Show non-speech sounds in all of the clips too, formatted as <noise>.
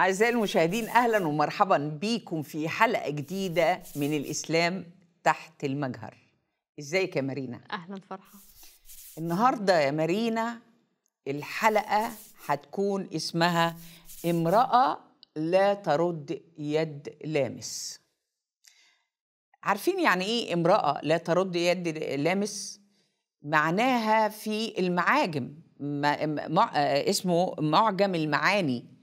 أعزائي المشاهدين أهلا ومرحبا بيكم في حلقة جديدة من الإسلام تحت المجهر إزيك يا مارينا؟ أهلا فرحة النهاردة يا مارينا الحلقة هتكون اسمها امرأة لا ترد يد لامس عارفين يعني إيه امرأة لا ترد يد لامس؟ معناها في المعاجم ما اسمه معجم المعاني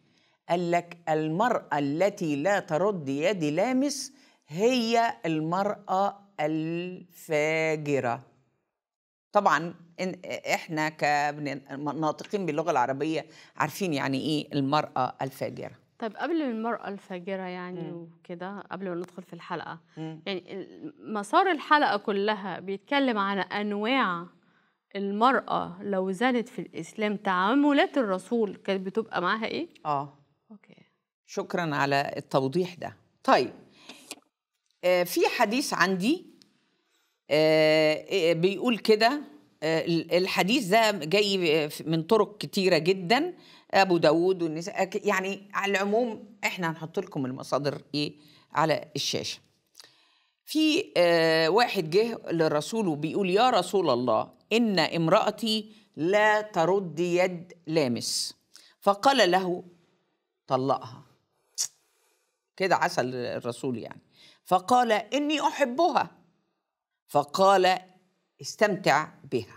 قال لك المرأة التي لا ترد يد لامس هي المرأة الفاجرة طبعا إن احنا كناطقين باللغة العربية عارفين يعني ايه المرأة الفاجرة طيب قبل المرأة الفاجرة يعني وكده قبل ما ندخل في الحلقة م. يعني مسار الحلقة كلها بيتكلم عن أنواع المرأة لو زنت في الإسلام تعاملات الرسول كانت بتبقى معاها إيه؟ آه شكرا على التوضيح ده طيب آه، في حديث عندي آه، آه، بيقول كده الحديث ده جاي من طرق كتيرة جدا أبو داود والنساء يعني على العموم إحنا هنحط لكم المصادر إيه على الشاشة في واحد جه للرسول وبيقول يا رسول الله إن امرأتي لا ترد يد لامس فقال له طلقها كده عسل الرسول يعني فقال إني أحبها فقال استمتع بها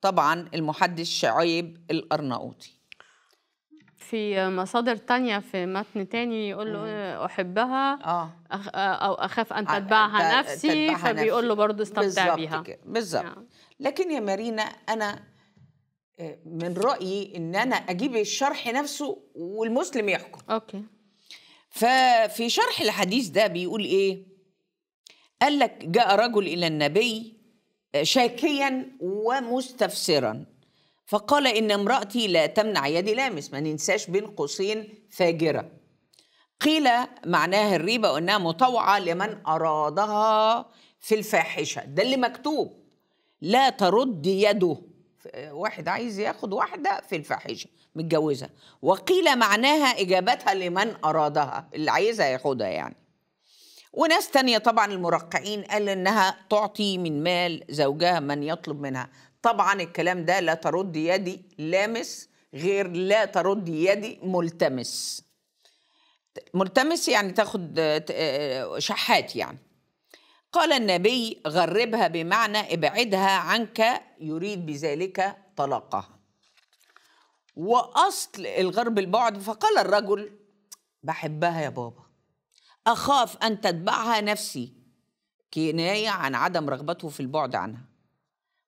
طبعا المحدث شعيب الأرناؤوطي في مصادر تانية في متن تاني يقول له أحبها آه. أو أخاف أن آه، تتبعها نفسي تتبعها فبيقول له برضه استمتع بها بالظبط يعني. نعم. لكن يا مارينا أنا آه، من رأيي إن أنا أجيب الشرح نفسه والمسلم يحكم أوكي ففي شرح الحديث ده بيقول ايه قال لك جاء رجل الى النبي آه، شاكيا ومستفسرا فقال ان امراتي لا تمنع يدي لامس ما ننساش بين قوسين فاجره قيل معناها الريبه وانها مطوعه لمن ارادها في الفاحشه ده اللي مكتوب لا ترد يده آه، واحد عايز ياخد واحده في الفاحشه متجوزه وقيل معناها اجابتها لمن ارادها اللي عايزها ياخدها يعني وناس تانية طبعا المرقعين قال انها تعطي من مال زوجها من يطلب منها طبعا الكلام ده لا ترد يدي لامس غير لا ترد يدي ملتمس ملتمس يعني تاخد شحات يعني قال النبي غربها بمعنى ابعدها عنك يريد بذلك طلاقها واصل الغرب البعد فقال الرجل بحبها يا بابا اخاف ان تتبعها نفسي كنايه عن عدم رغبته في البعد عنها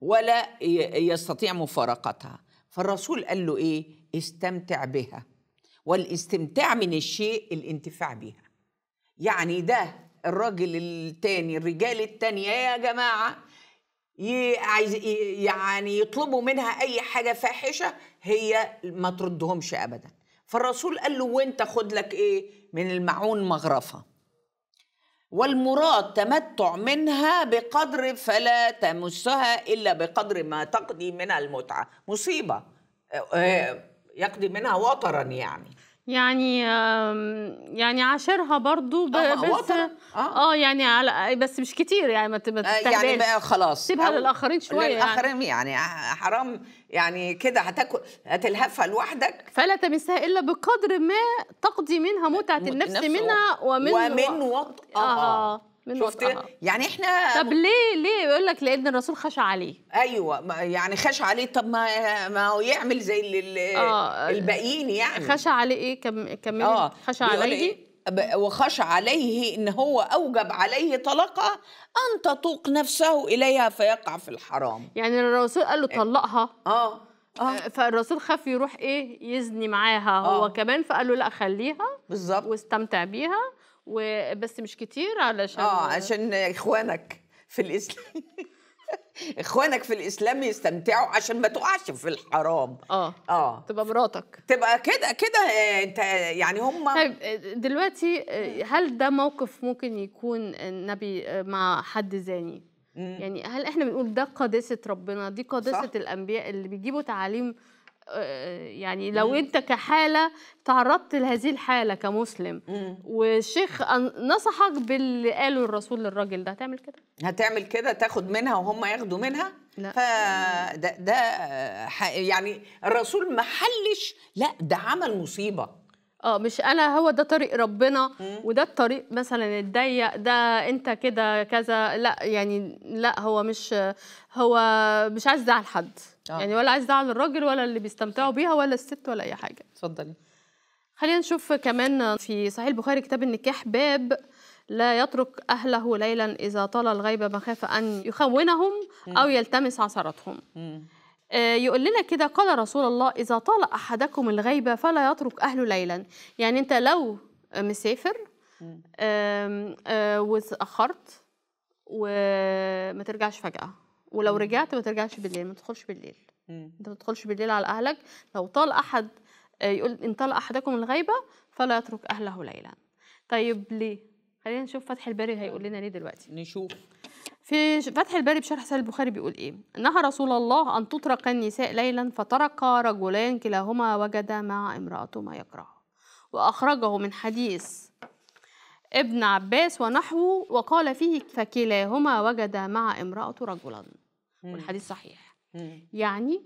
ولا يستطيع مفارقتها فالرسول قال له ايه استمتع بها والاستمتاع من الشيء الانتفاع بها يعني ده الراجل التاني الرجال التانية يا جماعة يعني يطلبوا منها اي حاجه فاحشه هي ما تردهمش ابدا فالرسول قال له وانت خد لك ايه من المعون مغرفه والمراد تمتع منها بقدر فلا تمسها الا بقدر ما تقضي منها المتعه مصيبه آه، آه، يقضي منها وطرا يعني يعني يعني عاشرها برضو آه بس آه. آه. يعني على آه، بس مش كتير يعني ما تستهبلش آه، يعني بقى خلاص سيبها للاخرين شويه يعني. للاخرين يعني, يعني حرام يعني كده هتاكل هتلهفها لوحدك فلا تمسها الا بقدر ما تقضي منها متعه النفس منها ومن ومن وطئها آه. شفتي آه. يعني احنا طب ليه ليه يقول لك لان الرسول خشى عليه ايوه يعني خشى عليه طب ما ما هو يعمل زي آه، الباقيين يعني خشى عليه ايه كم كم آه خشى عليه إيه؟ وخشى عليه ان هو اوجب عليه طلقه ان تطوق نفسه اليها فيقع في الحرام يعني الرسول قال له إيه. طلقها اه آه. فالرسول خاف يروح ايه يزني معاها آه. هو كمان فقال له لا خليها بالظبط واستمتع بيها وبس مش كتير علشان اه عشان اخوانك في الاسلام <laughs> اخوانك في الاسلام يستمتعوا عشان ما تقعش في الحرام اه اه تبقى مراتك تبقى كده كده آه، انت يعني هم طيب آه، دلوقتي آه، هل ده موقف ممكن يكون النبي مع حد زاني يعني هل احنا بنقول ده قداسه ربنا دي قداسه الانبياء اللي بيجيبوا تعاليم آه، يعني لو انت كحاله تعرضت لهذه الحاله كمسلم والشيخ نصحك باللي قاله الرسول للراجل ده هتعمل كده هتعمل كده تاخد منها وهم ياخدوا منها لا. فده ده يعني الرسول ما حلش لا ده عمل مصيبه اه مش انا هو ده طريق ربنا وده الطريق مثلا الضيق ده انت كده كذا لا يعني لا هو مش هو مش عايز زعل حد آه. يعني ولا عايز زعل الراجل ولا اللي بيستمتعوا بيها ولا الست ولا اي حاجه اتفضلي خلينا نشوف كمان في صحيح البخاري كتاب النكاح باب لا يترك أهله ليلا إذا طال الغيب مخافة أن يخونهم أو يلتمس عثرتهم آه، يقول لنا كده قال رسول الله إذا طال أحدكم الغيبة فلا يترك أهله ليلا يعني أنت لو مسافر آه، وتأخرت وما ترجعش فجأة ولو رجعت ما ترجعش بالليل ما تدخلش بالليل انت ما تدخلش بالليل على أهلك لو طال أحد آه، يقول إن طال أحدكم الغيبة فلا يترك أهله ليلا طيب ليه؟ خلينا نشوف فتح الباري هيقول لنا ليه دلوقتي نشوف في فتح الباري بشرح سهل البخاري بيقول ايه نهى رسول الله ان تطرق النساء ليلا فترك رجلان كلاهما وجد مع امراته ما يكره واخرجه من حديث ابن عباس ونحوه وقال فيه فكلاهما وجد مع امراته رجلا والحديث صحيح يعني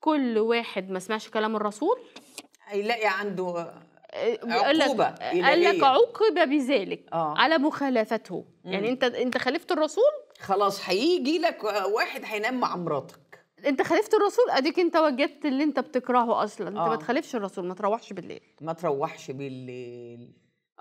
كل واحد ما سمعش كلام الرسول هيلاقي عنده أه، عقوبة قال لك عوقب بذلك آه. على مخالفته يعني انت انت خالفت الرسول خلاص هيجي لك واحد هينام مع مراتك انت خالفت الرسول اديك انت وجدت اللي انت بتكرهه اصلا انت آه. ما تخالفش الرسول ما تروحش بالليل ما تروحش بالليل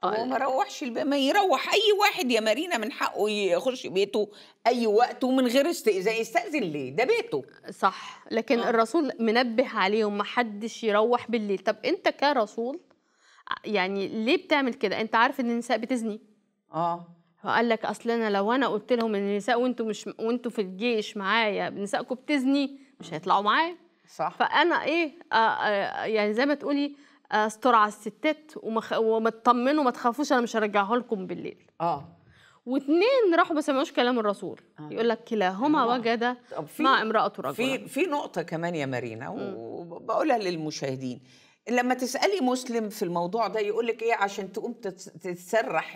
آه ما روحش ما يروح اي واحد يا مارينا من حقه يخش بيته اي وقت ومن غير استئذان يستاذن ليه ده بيته صح لكن آه. الرسول منبه عليهم ما حدش يروح بالليل طب انت كرسول يعني ليه بتعمل كده انت عارف ان النساء بتزني اه فقال لك اصل انا لو انا قلت لهم ان النساء وانتوا مش وانتوا في الجيش معايا نسائكم بتزني مش هيطلعوا معايا صح فانا ايه آه، آه، يعني زي ما تقولي آه، استر على الستات وما تطمنوا ما تخافوش انا مش هرجعه لكم بالليل اه واثنين راحوا ما سمعوش كلام الرسول آه. يقول لك كلاهما آه. وجد مع امراه رجلا في في نقطه كمان يا مارينا وبقولها للمشاهدين لما تسالي مسلم في الموضوع ده يقول لك ايه عشان تقوم تتسرح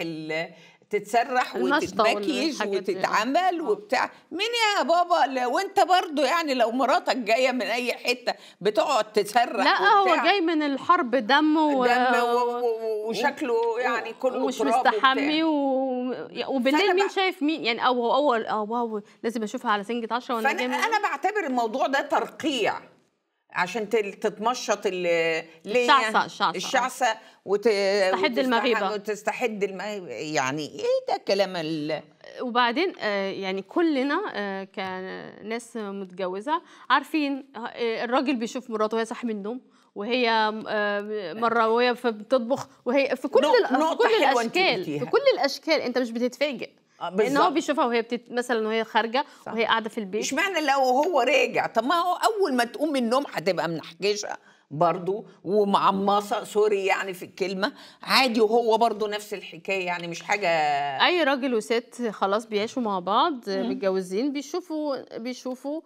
تتسرح وتتبكيج وتتعمل آه. وبتاع مين يا بابا وانت برضو يعني لو مراتك جايه من اي حته بتقعد تتسرح لا وبتاع. هو جاي من الحرب دم, و... دم و... وشكله و... يعني كله مش مستحمي و... وبالليل مين بقى... شايف مين يعني او اول اه واو لازم اشوفها على سنجة 10 وانا فأنا... انا بعتبر الموضوع ده ترقيع عشان تتمشط الشعصة الشعصة الشعصة وت... تستحد المغيبة وتستحد الم... يعني ايه ده كلام ال... وبعدين آه، يعني كلنا آه، كناس متجوزة عارفين آه، الراجل بيشوف مراته وهي صاحي من النوم وهي مره وهي بتطبخ وهي في كل, في كل الاشكال في كل الاشكال انت مش بتتفاجئ لان آه، هو بيشوفها وهي بتت... مثلا وهي خارجه صح. وهي قاعده في البيت اشمعنى لو هو راجع طب ما هو اول ما تقوم من النوم هتبقى منحكشه برضو ومعمصه سوري يعني في الكلمه عادي وهو برضو نفس الحكايه يعني مش حاجه اي راجل وست خلاص بيعيشوا مع بعض متجوزين بيشوفوا بيشوفوا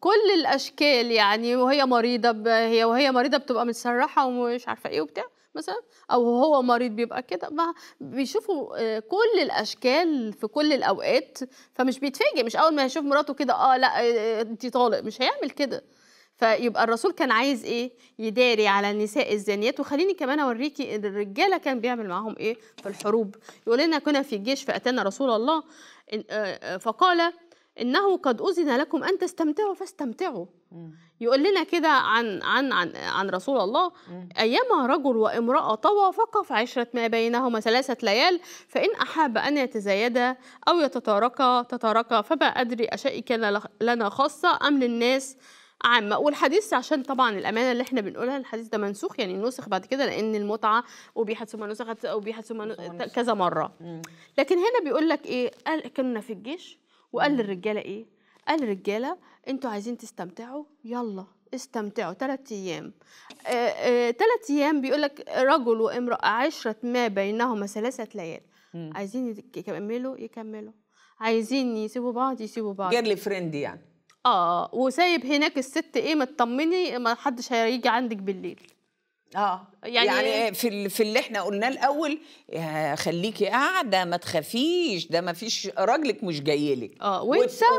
كل الاشكال يعني وهي مريضه هي وهي مريضه بتبقى متسرحه ومش عارفه ايه وبتاع مثلا او هو مريض بيبقى كده ما بيشوفوا آه، كل الاشكال في كل الاوقات فمش بيتفاجئ مش اول ما يشوف مراته كده اه لا آه، آه، انت طالق مش هيعمل كده فيبقى الرسول كان عايز ايه يداري على النساء الزانيات وخليني كمان اوريكي الرجاله كان بيعمل معاهم ايه في الحروب يقول لنا كنا في الجيش فاتانا رسول الله فقال انه قد اذن لكم ان تستمتعوا فاستمتعوا يقول لنا كده عن عن عن عن رسول الله ايما رجل وامراه توافقا في عشره ما بينهما ثلاثه ليال فان احاب ان يتزايدا او يتتاركا تتاركا فما ادري اشيء كان لنا خاصه ام للناس عامة والحديث عشان طبعا الأمانة اللي احنا بنقولها الحديث ده منسوخ يعني نسخ بعد كده لأن المتعة أبيحت ثم نسخت أبيحت ثم كذا مرة لكن هنا بيقول لك إيه قال كنا في الجيش وقال للرجاله ايه قال للرجاله انتوا عايزين تستمتعوا يلا استمتعوا ثلاث ايام ثلاث آه، آه، ايام بيقول لك رجل وامراه عشره ما بينهما ثلاثه ليال عايزين يكملوا يكملوا عايزين يسيبوا بعض يسيبوا بعض جيرلي فريند يعني اه وسايب هناك الست ايه ما تطمني ما حدش هيجي عندك بالليل اه يعني, يعني في في اللي احنا قلناه الاول آه، خليكي قاعده ما تخافيش ده ما فيش راجلك مش جاي لك اه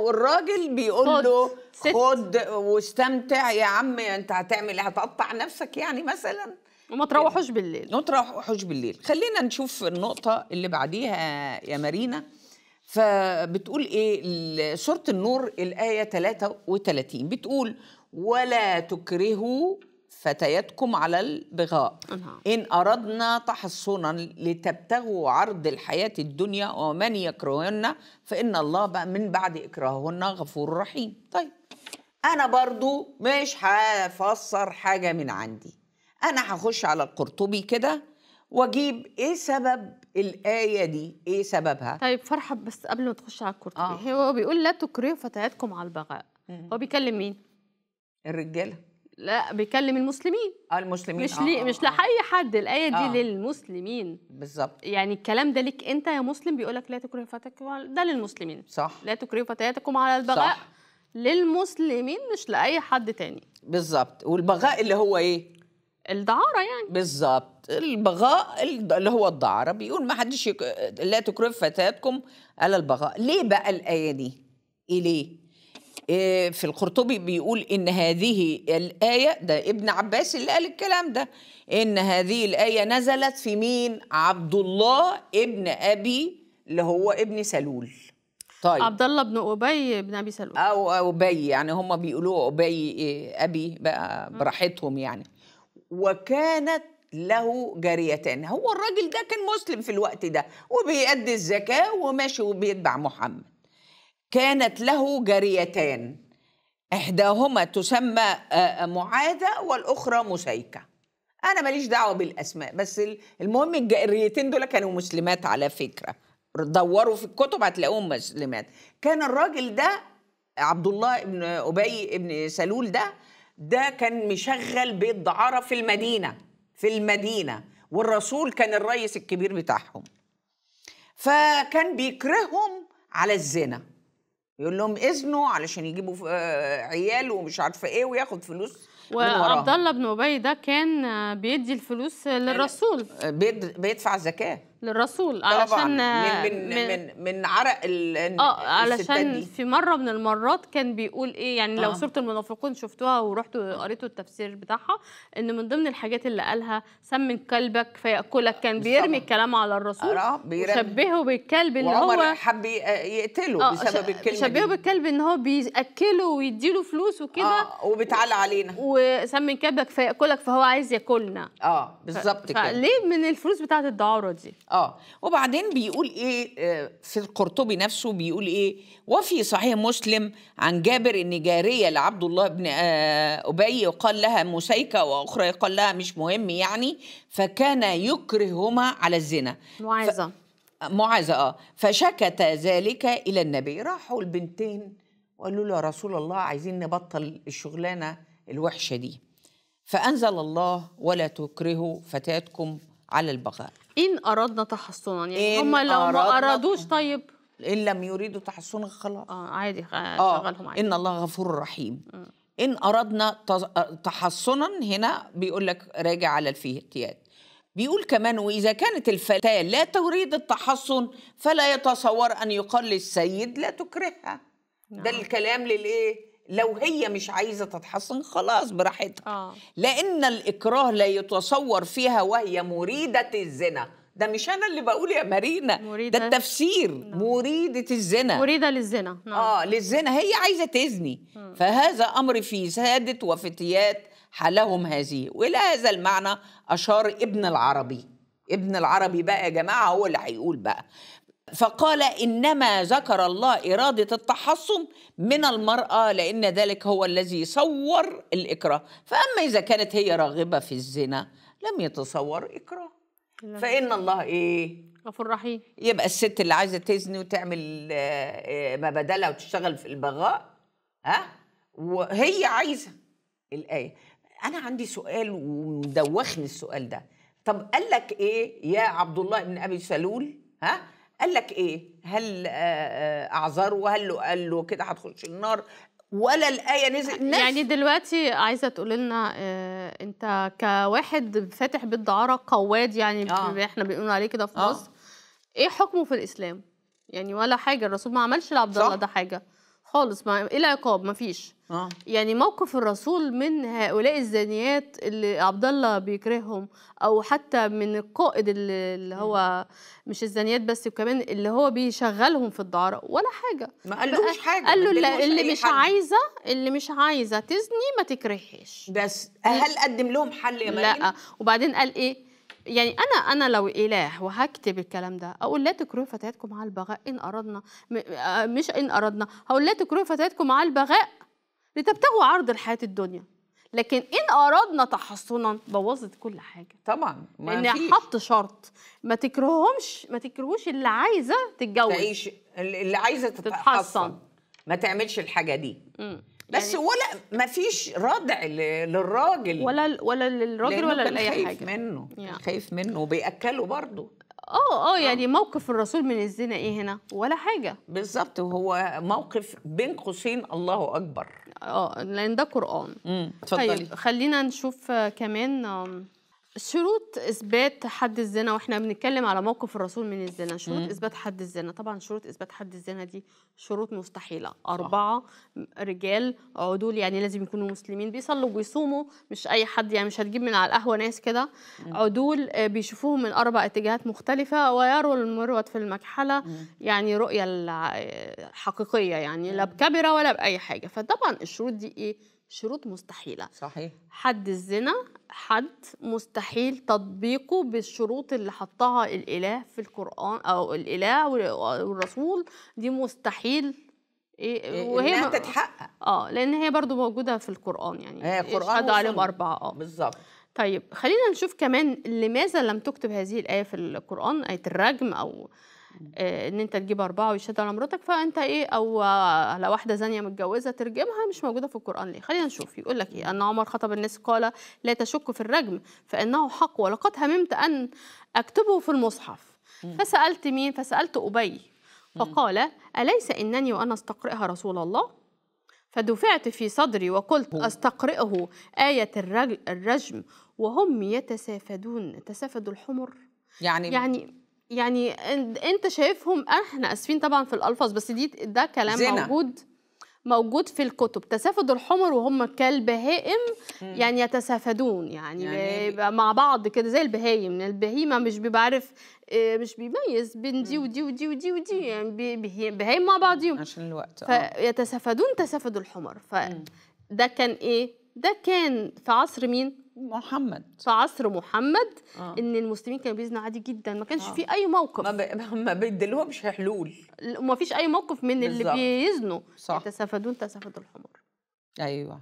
والراجل بيقول له خد واستمتع يا عم انت هتعمل إيه؟ هتقطع نفسك يعني مثلا وما تروحوش بالليل ما تروحوش بالليل خلينا نشوف النقطه اللي بعديها يا مارينا فبتقول ايه سوره النور الايه 33 بتقول ولا تكرهوا فتياتكم على البغاء نعم. إن أردنا تحصنا لتبتغوا عرض الحياة الدنيا ومن يكرهن فإن الله بقى من بعد إكراههن غفور رحيم طيب أنا برضو مش هفسر حاجة من عندي أنا هخش على القرطبي كده واجيب ايه سبب الايه دي ايه سببها طيب فرحه بس قبل ما تخش على القرطبي آه. هو بيقول لا تكرهوا فتياتكم على البغاء هو بيكلم مين الرجاله لا بيكلم المسلمين اه المسلمين مش آه، لي آه مش آه. لاي حد الايه دي آه للمسلمين بالظبط يعني الكلام ده ليك انت يا مسلم بيقول لك لا تكره فتاتكم ده للمسلمين صح لا تكره فتياتكم على البغاء صح للمسلمين مش لاي حد تاني بالظبط والبغاء اللي هو ايه الدعارة يعني بالظبط البغاء اللي هو الدعارة بيقول ما حدش يك... لا تكره فتاتكم على البغاء ليه بقى الآية دي؟ إيه ليه؟ آه، في القرطبي بيقول ان هذه الايه ده ابن عباس اللي قال الكلام ده ان هذه الايه نزلت في مين عبد الله ابن ابي اللي هو ابن سلول طيب عبد الله بن ابي بن ابي سلول او ابي يعني هم بيقولوا ابي آه، ابي بقى براحتهم يعني وكانت له جاريتان هو الراجل ده كان مسلم في الوقت ده وبيأدي الزكاه وماشي وبيتبع محمد كانت له جاريتان إحداهما تسمى آه، آه، معادة والأخرى مسيكة أنا ماليش دعوة بالأسماء بس المهم الجاريتين دول كانوا مسلمات على فكرة دوروا في الكتب هتلاقوهم مسلمات كان الراجل ده عبد الله ابن أبي ابن سلول ده ده كان مشغل بيت دعارة في المدينة في المدينة والرسول كان الرئيس الكبير بتاعهم فكان بيكرههم على الزنا يقول لهم اذنه علشان يجيبوا آه، عيال ومش عارفه ايه وياخد فلوس وعبد الله بن ابي ده كان بيدي الفلوس يعني للرسول بيدفع زكاه للرسول علشان آه، من من من, من عرق ال اه علشان في مره من المرات كان بيقول ايه يعني آه. لو سوره المنافقون شفتوها ورحتوا قريتوا التفسير بتاعها ان من ضمن الحاجات اللي قالها سمن كلبك فياكلك كان بيرمي الكلام على الرسول آه وشبهه بالكلب اللي هو حب يقتله آه بسبب الكلمه شبهه بالكلب ان هو بياكله ويديله فلوس وكده آه وبتعلى علينا وسمن كلبك فياكلك فهو عايز ياكلنا اه بالظبط كده ليه من الفلوس بتاعت الدعاره دي اه وبعدين بيقول ايه آه، في القرطبي نفسه بيقول ايه وفي صحيح مسلم عن جابر ان جاريه لعبد الله بن آه، ابي يقال لها مسيكه واخرى يقال لها مش مهم يعني فكان يكرههما على الزنا معاذه معاذه اه فشكت ذلك الى النبي راحوا البنتين وقالوا له يا رسول الله عايزين نبطل الشغلانه الوحشه دي فانزل الله ولا تكرهوا فتاتكم على البغاء ان اردنا تحصنا يعني هم لو ما ارادوش طيب ان لم يريدوا تحصنا خلاص اه عادي آه، شغلهم عادي ان الله غفور رحيم م. ان اردنا تحصنا هنا بيقول لك راجع على الفيهتيات بيقول كمان واذا كانت الفتاه لا تريد التحصن فلا يتصور ان يقال للسيد لا تكرهها نعم. ده الكلام للايه لو هي مش عايزه تتحصن خلاص براحتها آه. لان الاكراه لا يتصور فيها وهي مريده الزنا ده مش انا اللي بقول يا مارينا مريدة. ده التفسير نعم. مريده الزنا مريده للزنا نعم. اه للزنا هي عايزه تزني م. فهذا امر في ساده وفتيات حالهم هذه والى هذا المعنى اشار ابن العربي ابن العربي بقى يا جماعه هو اللي هيقول بقى فقال انما ذكر الله اراده التحصن من المراه لان ذلك هو الذي صور الاكراه فاما اذا كانت هي راغبه في الزنا لم يتصور اكراه فان الله ايه غفور رحيم يبقى الست اللي عايزه تزني وتعمل آه، آه، ما بدلها وتشتغل في البغاء ها وهي عايزه الايه انا عندي سؤال ومدوخني السؤال ده طب قال لك ايه يا عبد الله بن ابي سلول ها قال لك ايه هل آه، آه، اعذره هل له قال له كده هتخش النار ولا الايه نزل نفس يعني دلوقتي عايزه تقول لنا اه انت كواحد فاتح بيت دعاره قواد يعني آه. احنا بنقول عليه كده في آه. مصر آه. ايه حكمه في الاسلام يعني ولا حاجه الرسول ما عملش لعبد الله ده حاجه خالص ما ايه العقاب ما فيش آه. يعني موقف الرسول من هؤلاء الزانيات اللي عبد الله بيكرههم او حتى من القائد اللي هو مش الزانيات بس وكمان اللي هو بيشغلهم في الدعاره ولا حاجه ما قالوش حاجه قال له اللي, اللي مش حل. عايزه اللي مش عايزه تزني ما تكرهيش بس هل قدم لهم حل يا مريم لا وبعدين قال ايه يعني انا انا لو اله وهكتب الكلام ده اقول لا تكرهوا فتياتكم على البغاء ان اردنا آه، مش ان اردنا هقول لا تكرهوا فتياتكم على البغاء لتبتغوا عرض الحياه الدنيا لكن ان اردنا تحصنا بوظت كل حاجه طبعا ما لان حط شرط ما تكرههمش ما تكرهوش اللي عايزه تتجوز تعيش اللي عايزه تتحصن, تتحصن. ما تعملش الحاجه دي م. بس يعني ولا ما فيش ردع للراجل ولا ولا للراجل ولا لاي حاجه خايف منه يعني. خايف منه وبياكله برضه آه،, اه اه يعني موقف الرسول من الزنا ايه هنا ولا حاجه بالظبط وهو موقف بين قوسين الله اكبر اه لان ده قران اتفضلي طيب، خلينا نشوف كمان شروط اثبات حد الزنا واحنا بنتكلم على موقف الرسول من الزنا شروط مم. اثبات حد الزنا طبعا شروط اثبات حد الزنا دي شروط مستحيله اربعه رجال عدول يعني لازم يكونوا مسلمين بيصلوا وبيصوموا مش اي حد يعني مش هتجيب من على القهوه ناس كده عدول بيشوفوهم من اربع اتجاهات مختلفه ويروا المروه في المكحله مم. يعني رؤيه الحقيقيه يعني لا بكاميرا ولا باي حاجه فطبعا الشروط دي ايه شروط مستحيلة صحيح حد الزنا حد مستحيل تطبيقه بالشروط اللي حطها الإله في القرآن أو الإله والرسول دي مستحيل إيه, إيه، وهي انها تتحقق اه لان هي برضو موجوده في القران يعني هي قران عليهم اربعه اه بالظبط طيب خلينا نشوف كمان لماذا لم تكتب هذه الايه في القران ايه الرجم او آه، ان انت تجيب اربعه ويشهد على مراتك فانت ايه او آه، لو واحده زانيه متجوزه ترجمها مش موجوده في القران ليه خلينا نشوف يقول لك ايه ان عمر خطب الناس قال لا تشك في الرجم فانه حق ولقد هممت ان اكتبه في المصحف فسالت مين فسالت ابي فقال اليس انني وانا استقرئها رسول الله فدفعت في صدري وقلت استقرئه آية الرجم وهم يتسافدون تسافد الحمر يعني يعني يعني انت شايفهم احنا اسفين طبعا في الالفاظ بس دي ده كلام زينة. موجود موجود في الكتب تسافد الحمر وهم كالبهائم يعني يتسافدون يعني, يعني مع بعض كده زي البهايم يعني البهيمه مش بيبقى عارف آه، مش بيميز بين دي ودي ودي ودي ودي يعني بهايم مع بعضهم عشان الوقت اه فيتسافدون تسافد الحمر فده كان ايه ده كان في عصر مين محمد في عصر محمد آه. ان المسلمين كانوا بيزنوا عادي جدا ما كانش آه. في اي موقف ما, ب... ما بيدلهمش حلول وما فيش اي موقف من بالزبط. اللي بيزنوا صح يتسافدون تسافد الحمر ايوه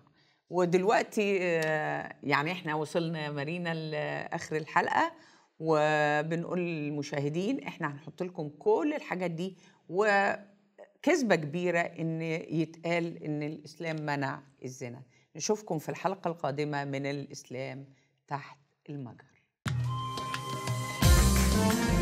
ودلوقتي آه، يعني احنا وصلنا مارينا لاخر الحلقه وبنقول للمشاهدين احنا هنحط لكم كل الحاجات دي وكذبه كبيره ان يتقال ان الاسلام منع الزنا نشوفكم في الحلقة القادمة من الإسلام تحت المجر